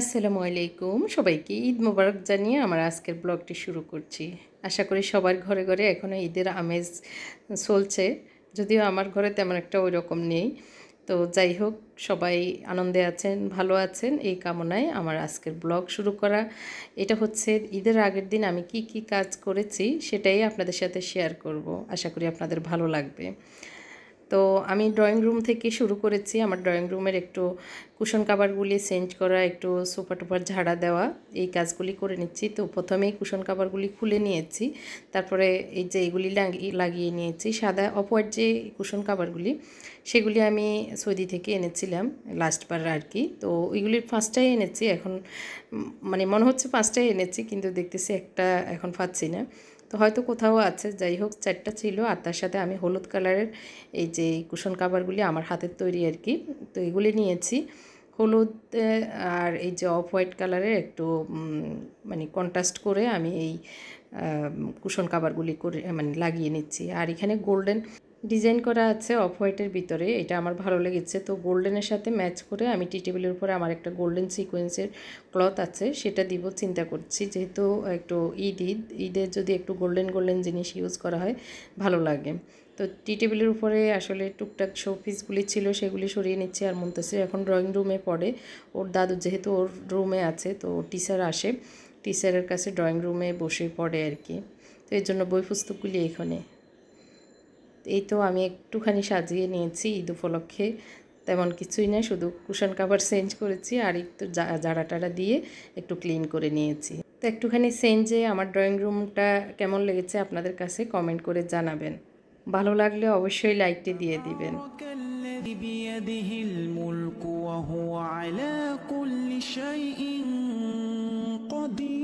আসসালামু আলাইকুম সবাইকে ঈদ মোবারক জানিয়ে আমার আজকের ব্লগটি শুরু করছি আশা করি সবার ঘরে ঘরে এখনও ঈদের আমেজ চলছে যদিও আমার ঘরে তেমন একটা ওই রকম নেই তো যাই হোক সবাই আনন্দে আছেন ভালো আছেন এই কামনায় আমার আজকের ব্লগ শুরু করা এটা হচ্ছে ঈদের আগের দিন আমি কি কি কাজ করেছি সেটাই আপনাদের সাথে শেয়ার করব আশা করি আপনাদের ভালো লাগবে তো আমি ড্রয়িং রুম থেকে শুরু করেছি আমার ড্রয়িং রুমের একটু কুশন কাভারগুলি চেঞ্জ করা একটু সোফা টোফার ঝাড়া দেওয়া এই কাজগুলি করে নিচ্ছি তো প্রথমেই কুশন কাভারগুলি খুলে নিয়েছি তারপরে এই যে এগুলি লাগিয়ে নিয়েছি সাদা অপর যে কুশন কাভারগুলি সেগুলি আমি সৌদি থেকে এনেছিলাম লাস্টবার আর কি তো ওইগুলির ফার্স্টটাই এনেছি এখন মানে মনে হচ্ছে ফার্স্টটাই এনেছি কিন্তু দেখতেছি একটা এখন পাচ্ছি না তো হয়তো কোথাও আছে যাই হোক চারটা ছিল আর তার সাথে আমি হলুদ কালারের এই যে কুশন কাভারগুলি আমার হাতের তৈরি আর কি তো এগুলি নিয়েছি হলুদ আর এই যে অফ হোয়াইট কালারের একটু মানে কন্ট্রাস্ট করে আমি এই কুশন কাভারগুলি করে মানে লাগিয়ে নিচ্ছি আর এখানে গোল্ডেন ডিজাইন করা আছে অফ হোয়াইটের ভিতরে এটা আমার ভালো লেগেছে তো গোল্ডেনের সাথে ম্যাচ করে আমি টি টেবিলের উপরে আমার একটা গোল্ডেন সিকোয়েন্সের ক্লথ আছে সেটা দিব চিন্তা করছি যেহেতু একটু ঈদ ঈদ ঈদের যদি একটু গোল্ডেন গোল্ডেন জিনিস ইউজ করা হয় ভালো লাগে তো টি টেবিলের উপরে আসলে টুকটাক শো পিসগুলি ছিল সেগুলি সরিয়ে নিচ্ছে আর মুনতাসির এখন ড্রয়িং রুমে পড়ে ওর দাদু যেহেতু ওর রুমে আছে তো টিচার আসে টিচারের কাছে ড্রয়িং রুমে বসে পড়ে আর কি তো এর জন্য বই পুস্তকগুলি এখানে এই তো আমি একটুখানি সাজিয়ে নিয়েছি ঈদ উপলক্ষে তেমন কিছুই না শুধু কুশন কাভার চেঞ্জ করেছি আর একটু জাড়া টাড়া দিয়ে একটু ক্লিন করে নিয়েছি তো একটুখানি চেঞ্জে আমার ড্রয়িং রুমটা কেমন লেগেছে আপনাদের কাছে কমেন্ট করে জানাবেন ভালো লাগলে অবশ্যই লাইকটি দিয়ে দিবেন وهو على كل شيء قدير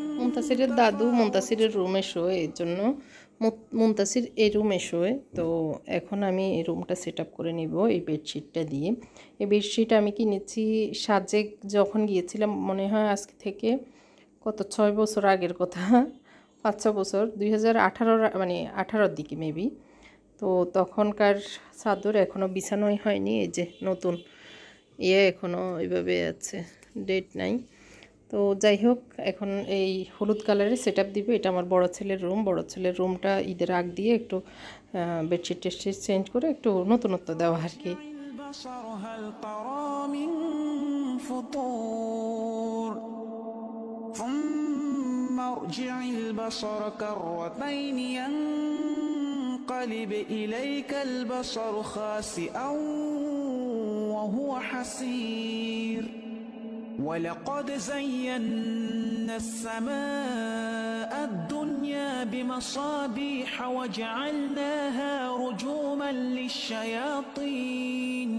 মুন্তাসিরের দাদু মুন্তাসিরের রুমে শোয় এর জন্য মুন্তাসির এই রুমে শোয় তো এখন আমি এই রুমটা সেট আপ করে নিব এই বেডশিটটা দিয়ে এই বেডশিট আমি কিনেছি সাজেক যখন গিয়েছিলাম মনে হয় আজকে থেকে কত ছয় বছর আগের কথা পাঁচ ছ বছর দুই হাজার মানে আঠারোর দিকে মেবি তো তখনকার চাদর এখনও বিছানোই হয়নি এই যে নতুন ইয়ে এখনও এভাবে আছে ডেট নাই তো যাই হোক এখন এই হলুদ কালারের সেট আপ দিবে এটা আমার বড় ছেলের রুম বড় ছেলের রুমটা ঈদের আগ দিয়ে একটু বেডশিট টেডশিট চেঞ্জ করে একটু নতুনত্ব দেওয়া আর কি ارجع البصر كرتين ينقلب إليك البصر خاسئا وهو حسين ولقد زينا السماء الدنيا بمصابيح وجعلناها رجوما للشياطين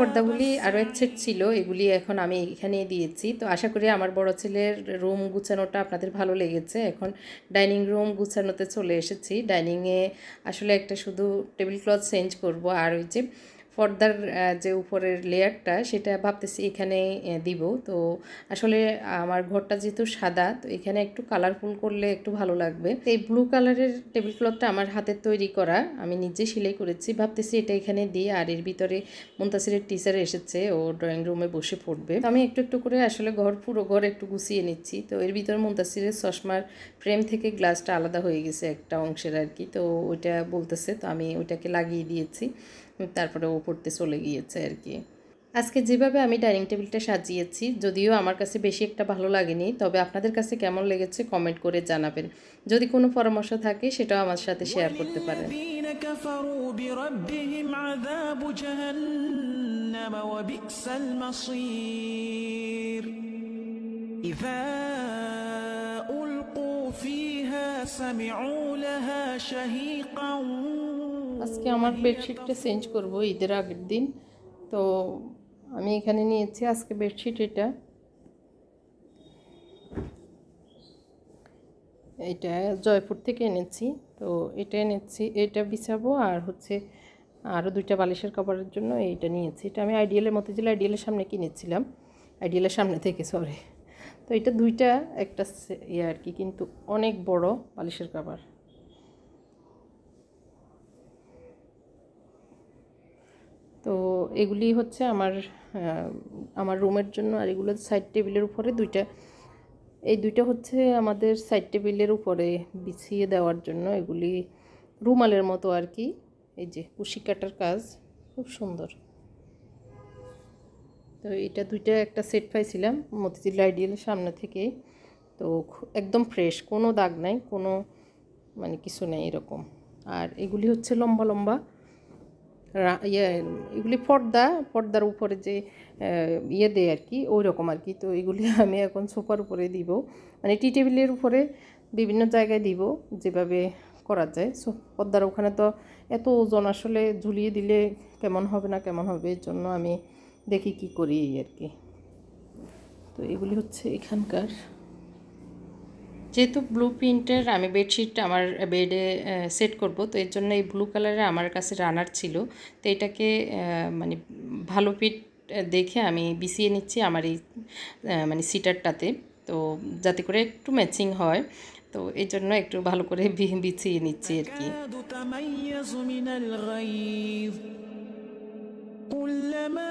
পর্দাগুলি আরও এক সেট ছিল এগুলি এখন আমি এখানে দিয়েছি তো আশা করি আমার বড় ছেলের রুম গুছানোটা আপনাদের ভালো লেগেছে এখন ডাইনিং রুম গুছানোতে চলে এসেছি ডাইনিংয়ে আসলে একটা শুধু টেবিল ক্লথ চেঞ্জ করব আর ওই যে পর্দার uh, যে উপরের লেয়ারটা সেটা ভাবতেছি এখানে দিব তো আসলে আমার ঘরটা যেহেতু সাদা তো এখানে একটু কালারফুল করলে একটু ভালো লাগবে এই ব্লু কালারের টেবিল ক্লথটা আমার হাতে তৈরি করা আমি নিজে সেলাই করেছি ভাবতেছি এটা এখানে দিয়ে আর এর ভিতরে মুন্তাসিরের টিচার এসেছে ও ড্রয়িং রুমে বসে পড়বে তো আমি একটু একটু করে আসলে ঘর পুরো ঘর একটু গুছিয়ে নিচ্ছি তো এর ভিতরে মুন্তাসিরের চশমার ফ্রেম থেকে গ্লাসটা আলাদা হয়ে গেছে একটা অংশের আর কি তো ওইটা বলতেছে তো আমি ওইটাকে লাগিয়ে দিয়েছি তারপরে ও পড়তে চলে গিয়েছে আর কি আজকে যেভাবে আমি ডাইনিং টেবিলটা সাজিয়েছি যদিও আমার কাছে বেশি একটা ভালো লাগেনি তবে আপনাদের কাছে কেমন লেগেছে কমেন্ট করে জানাবেন যদি কোনো পরামর্শ থাকে সেটাও আমার সাথে শেয়ার করতে পারেন فيها আজকে আমার বেডশিটটা চেঞ্জ করব ঈদের আগের দিন তো আমি এখানে নিয়েছি আজকে বেডশিট এটা এটা জয়পুর থেকে এনেছি তো এটা এনেছি এটা বিছাবো আর হচ্ছে আরও দুইটা বালিশের কভারের জন্য এইটা নিয়েছি এটা আমি আইডিয়ালের মতো জেলা আইডিয়ালের সামনে কিনেছিলাম আইডিয়ালের সামনে থেকে সরি তো এটা দুইটা একটা ইয়ে আর কি কিন্তু অনেক বড় বালিশের কাবার তো এগুলি হচ্ছে আমার আমার রুমের জন্য আর এগুলো সাইড টেবিলের উপরে দুইটা এই দুইটা হচ্ছে আমাদের সাইড টেবিলের উপরে বিছিয়ে দেওয়ার জন্য এগুলি রুমালের মতো আর কি এই যে কুশি কাটার কাজ খুব সুন্দর তো এটা দুইটা একটা সেট পাইছিলাম মতিঝিল আইডিয়াল সামনে থেকে তো একদম ফ্রেশ কোনো দাগ নাই কোনো মানে কিছু নেই এরকম আর এগুলি হচ্ছে লম্বা লম্বা ইয়ে এগুলি পর্দা পর্দার উপরে যে ইয়ে দেয় আর কি ওই রকম আর কি তো এগুলি আমি এখন সোফার উপরে দিব মানে টি টেবিলের উপরে বিভিন্ন জায়গায় দিব যেভাবে করা যায় সো পর্দার ওখানে তো এত ওজন আসলে ঝুলিয়ে দিলে কেমন হবে না কেমন হবে এর জন্য আমি দেখি কি করি এই আর কি তো এগুলি হচ্ছে এখানকার যেহেতু ব্লু প্রিন্টের আমি বেডশিট আমার বেডে সেট করব তো এর জন্য এই ব্লু কালারে আমার কাছে রানার ছিল তো এটাকে মানে ভালো পিট দেখে আমি বিছিয়ে নিচ্ছি আমার এই মানে সিটারটাতে তো যাতে করে একটু ম্যাচিং হয় তো এই জন্য একটু ভালো করে বিছিয়ে নিচ্ছি আর কি كلما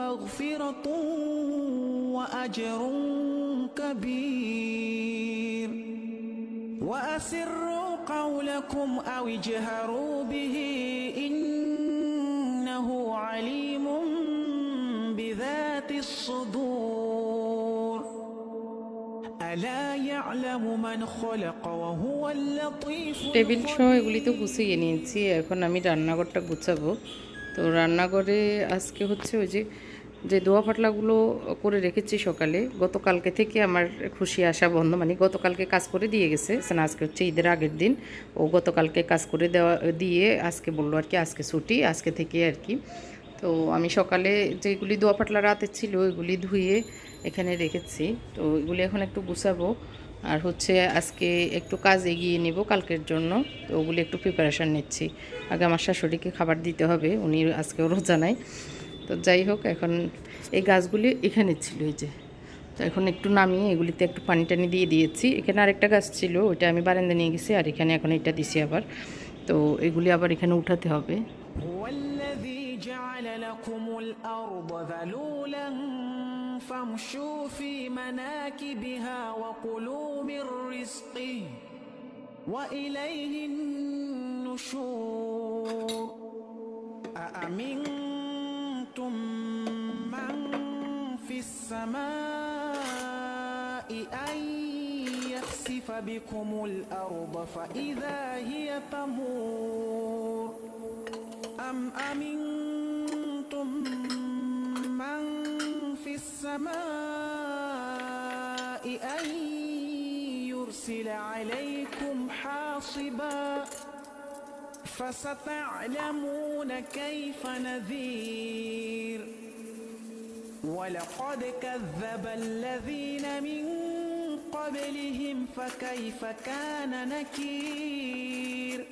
ومغفرة وأجر كبير وأسروا قولكم أو اجهروا به إنه عليم بذات الصدور ألا يعلم من خلق وهو اللطيف টেবিল সহ এগুলি তো গুছিয়ে নিয়েছি এখন আমি রান্নাঘরটা গুছাবো তো রান্নাঘরে আজকে হচ্ছে ওই যে যে দোয়া ফাটলাগুলো করে রেখেছি সকালে গতকালকে থেকে আমার খুশি আসা বন্ধ মানে গতকালকে কাজ করে দিয়ে গেছে সেনা আজকে হচ্ছে ঈদের আগের দিন ও গতকালকে কাজ করে দেওয়া দিয়ে আজকে বললো আর কি আজকে ছুটি আজকে থেকে আর কি তো আমি সকালে যেগুলি দোয়া পাটলা রাতে ছিল ওইগুলি ধুয়ে এখানে রেখেছি তো এগুলি এখন একটু গুছাবো আর হচ্ছে আজকে একটু কাজ এগিয়ে নেব কালকের জন্য তো ওগুলি একটু প্রিপারেশান নিচ্ছি আগে আমার শাশুড়িকে খাবার দিতে হবে উনি আজকে রোজা নাই তো যাই হোক এখন এই গাছগুলি এখানে ছিল এই যে তো এখন একটু নামিয়ে এগুলিতে একটু পানি টানি দিয়ে দিয়েছি এখানে আরেকটা গাছ ছিল ওইটা আমি বারান্দা নিয়ে গেছি আর এখানে এখন এটা দিছি আবার তো এগুলি আবার এখানে উঠাতে হবে فامشوا وإليه النشور أأمنتم أنتم من في السماء أن يخسف بكم الأرض فإذا هي تمور أم أمنتم من في السماء أن يرسل عليكم حاصباً فستعلمون كيف نذير ولقد كذب الذين من قبلهم فكيف كان نكير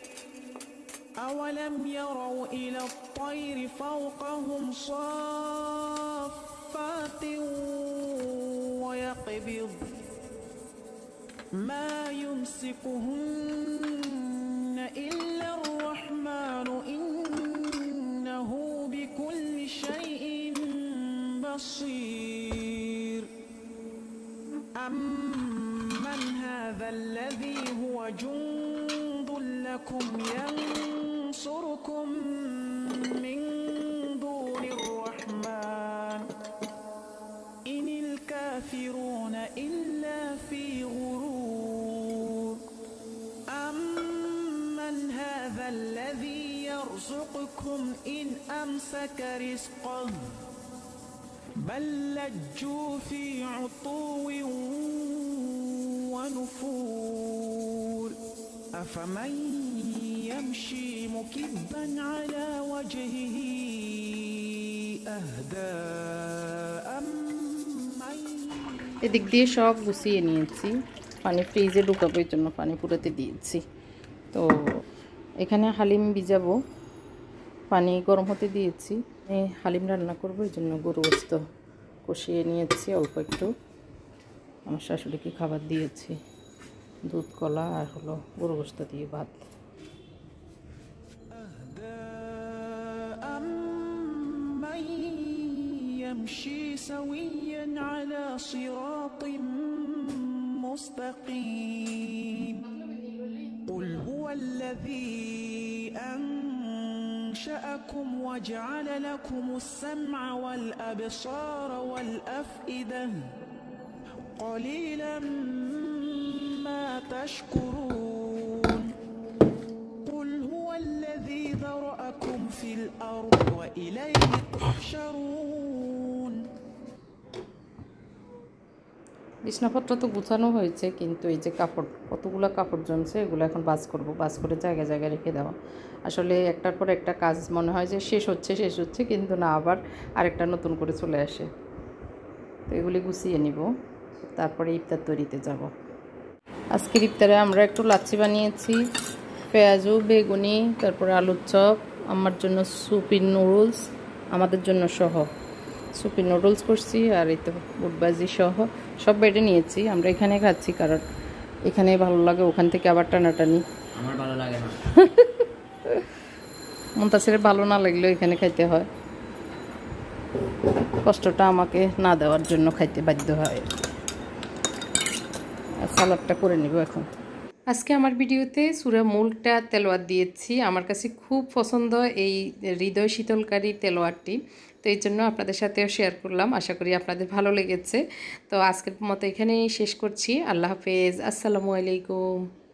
أولم يروا إلى الطير فوقهم صافات ويقبض ما يمسكهن شيء بصير أمن هذا الذي هو جند لكم ينصركم من دون الرحمن إن الكافرون إلا في غرور أمن هذا الذي يرزقكم إن أمسك رزقه بل لجوا في عطو ونفور أفمن يمشي مكبا على وجهه أهدى এদিক দিয়ে সব গুছিয়ে নিয়েছি পানি ফ্রিজে ঢুকাবোর জন্য পানি পুরোতে দিয়েছি তো এখানে হালিম ভিজাবো পানি গরম হতে দিয়েছি হালিম রান্না করবো এই জন্য গরু অস্ত কষিয়ে নিয়েছি অল্প একটু আমার শাশুড়িকে খাবার দিয়েছি দুধ কলা আর হলো গরু গোস্ত দিয়ে ভাত يمشي سويا على صراط مستقيم قل هو الذي أنشأكم وجعل لكم السمع والأبصار والأفئدة قليلا ما تشكرون قل هو الذي ذرأكم في الأرض وإليه تحشرون বিছনাপত্র তো গুছানো হয়েছে কিন্তু এই যে কাপড় কতগুলো কাপড় জমছে এগুলো এখন বাস করব বাস করে জায়গায় জায়গায় রেখে দেওয়া আসলে একটার পর একটা কাজ মনে হয় যে শেষ হচ্ছে শেষ হচ্ছে কিন্তু না আবার আরেকটা নতুন করে চলে আসে তো এগুলি গুছিয়ে নিব তারপরে ইফতার তৈরিতে যাব আজকের ইফতারে আমরা একটু লাচ্ছি বানিয়েছি পেঁয়াজু বেগুনি তারপর আলুর চপ আমার জন্য সুপি নুডলস আমাদের জন্য সহ সুপি নুডলস করছি আর এই তো বুটবাজি সহ সব বেটে নিয়েছি আমরা এখানে খাচ্ছি কারণ এখানে ভালো লাগে ওখান থেকে আবার টানাটানি আমার ভালো না ভালো না লাগলেও এখানে খাইতে হয় কষ্টটা আমাকে না দেওয়ার জন্য খাইতে বাধ্য হয় আর সালাদটা করে নিব এখন আজকে আমার ভিডিওতে সুরা মুলটা তেলোয়ার দিয়েছি আমার কাছে খুব পছন্দ এই হৃদয় শীতলকারী তেলোয়ারটি এই জন্য আপনাদের সাথেও শেয়ার করলাম আশা করি আপনাদের ভালো লেগেছে তো আজকের মতো এখানেই শেষ করছি আল্লাহ হাফেজ আসসালামু আলাইকুম